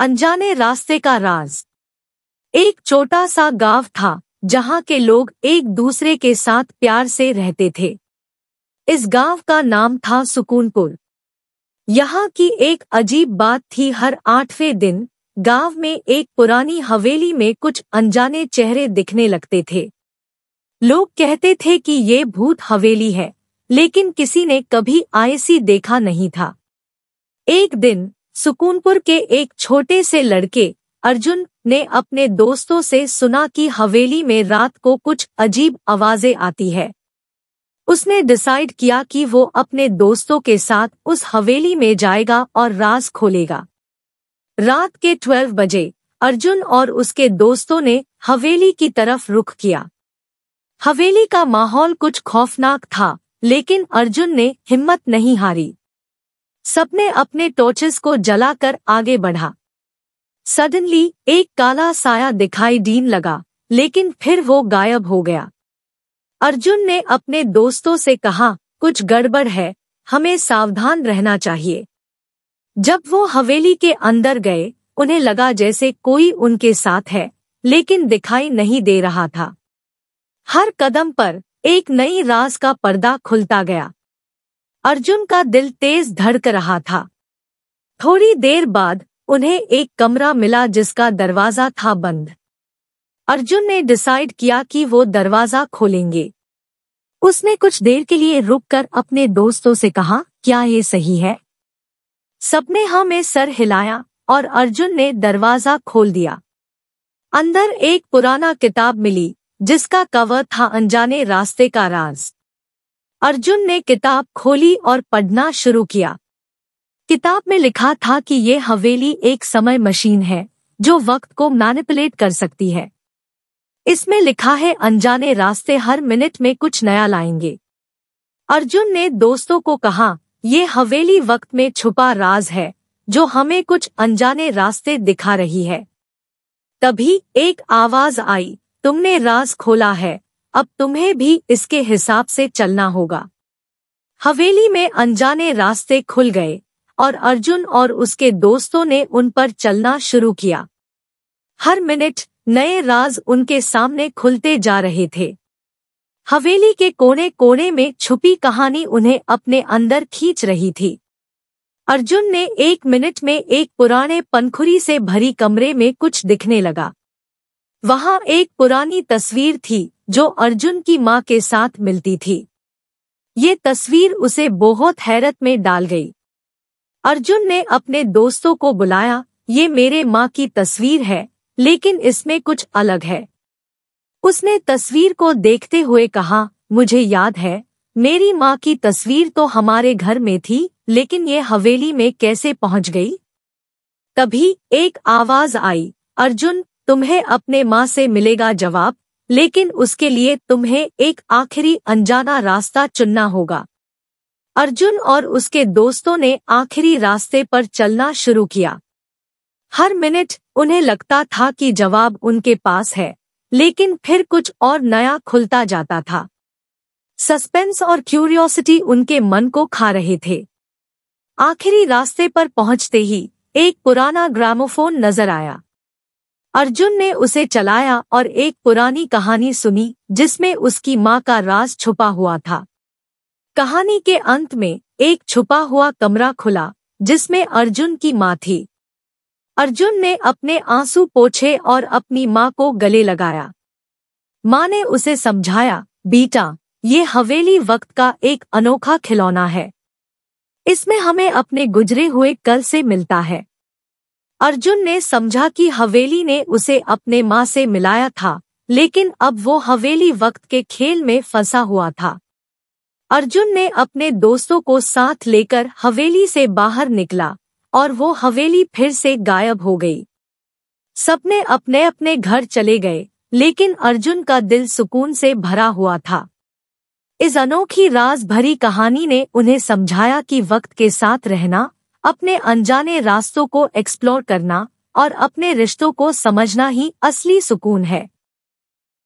अनजाने रास्ते का राज एक छोटा सा गांव था जहां के लोग एक दूसरे के साथ प्यार से रहते थे इस गांव का नाम था सुकूनपुर यहाँ की एक अजीब बात थी हर आठवें दिन गांव में एक पुरानी हवेली में कुछ अनजाने चेहरे दिखने लगते थे लोग कहते थे कि ये भूत हवेली है लेकिन किसी ने कभी आयसी देखा नहीं था एक दिन सुकूनपुर के एक छोटे से लड़के अर्जुन ने अपने दोस्तों से सुना कि हवेली में रात को कुछ अजीब आवाजें आती है उसने डिसाइड किया कि वो अपने दोस्तों के साथ उस हवेली में जाएगा और राज खोलेगा रात के ट्वेल्व बजे अर्जुन और उसके दोस्तों ने हवेली की तरफ रुख किया हवेली का माहौल कुछ खौफनाक था लेकिन अर्जुन ने हिम्मत नहीं हारी सबने अपने टॉर्चेस को जलाकर आगे बढ़ा सडनली एक काला साया दिखाई डीन लगा लेकिन फिर वो गायब हो गया अर्जुन ने अपने दोस्तों से कहा कुछ गड़बड़ है हमें सावधान रहना चाहिए जब वो हवेली के अंदर गए उन्हें लगा जैसे कोई उनके साथ है लेकिन दिखाई नहीं दे रहा था हर कदम पर एक नई राज का पर्दा खुलता गया अर्जुन का दिल तेज धड़क रहा था थोड़ी देर बाद उन्हें एक कमरा मिला जिसका दरवाजा था बंद अर्जुन ने डिसाइड किया कि वो दरवाजा खोलेंगे उसने कुछ देर के लिए रुककर अपने दोस्तों से कहा क्या ये सही है सबने हाँ में सर हिलाया और अर्जुन ने दरवाजा खोल दिया अंदर एक पुराना किताब मिली जिसका कवर था अनजाने रास्ते का राज अर्जुन ने किताब खोली और पढ़ना शुरू किया किताब में लिखा था कि ये हवेली एक समय मशीन है जो वक्त को मैनिपुलेट कर सकती है इसमें लिखा है अनजाने रास्ते हर मिनट में कुछ नया लाएंगे अर्जुन ने दोस्तों को कहा ये हवेली वक्त में छुपा राज है जो हमें कुछ अनजाने रास्ते दिखा रही है तभी एक आवाज आई तुमने राज खोला है अब तुम्हें भी इसके हिसाब से चलना होगा हवेली में अनजाने रास्ते खुल गए और अर्जुन और उसके दोस्तों ने उन पर चलना शुरू किया हर मिनट नए राज उनके सामने खुलते जा रहे थे हवेली के कोने कोने में छुपी कहानी उन्हें अपने अंदर खींच रही थी अर्जुन ने एक मिनट में एक पुराने पनखुरी से भरी कमरे में कुछ दिखने लगा वहां एक पुरानी तस्वीर थी जो अर्जुन की मां के साथ मिलती थी ये तस्वीर उसे बहुत हैरत में डाल गई अर्जुन ने अपने दोस्तों को बुलाया ये मेरे माँ की तस्वीर है लेकिन इसमें कुछ अलग है उसने तस्वीर को देखते हुए कहा मुझे याद है मेरी माँ की तस्वीर तो हमारे घर में थी लेकिन ये हवेली में कैसे पहुंच गई तभी एक आवाज आई अर्जुन तुम्हें अपने माँ से मिलेगा जवाब लेकिन उसके लिए तुम्हें एक आखिरी अनजाना रास्ता चुनना होगा अर्जुन और उसके दोस्तों ने आखिरी रास्ते पर चलना शुरू किया हर मिनट उन्हें लगता था कि जवाब उनके पास है लेकिन फिर कुछ और नया खुलता जाता था सस्पेंस और क्यूरियोसिटी उनके मन को खा रहे थे आखिरी रास्ते पर पहुंचते ही एक पुराना ग्रामोफोन नजर आया अर्जुन ने उसे चलाया और एक पुरानी कहानी सुनी जिसमें उसकी माँ का राज छुपा हुआ था कहानी के अंत में एक छुपा हुआ कमरा खुला जिसमें अर्जुन की माँ थी अर्जुन ने अपने आंसू पोछे और अपनी माँ को गले लगाया माँ ने उसे समझाया बेटा ये हवेली वक्त का एक अनोखा खिलौना है इसमें हमें अपने गुजरे हुए कल से मिलता है अर्जुन ने समझा कि हवेली ने उसे अपने माँ से मिलाया था लेकिन अब वो हवेली वक्त के खेल में फंसा हुआ था अर्जुन ने अपने दोस्तों को साथ लेकर हवेली से बाहर निकला और वो हवेली फिर से गायब हो गई सबने अपने अपने घर चले गए लेकिन अर्जुन का दिल सुकून से भरा हुआ था इस अनोखी राज भरी कहानी ने उन्हें समझाया कि वक्त के साथ रहना अपने अनजाने रास्तों को एक्सप्लोर करना और अपने रिश्तों को समझना ही असली सुकून है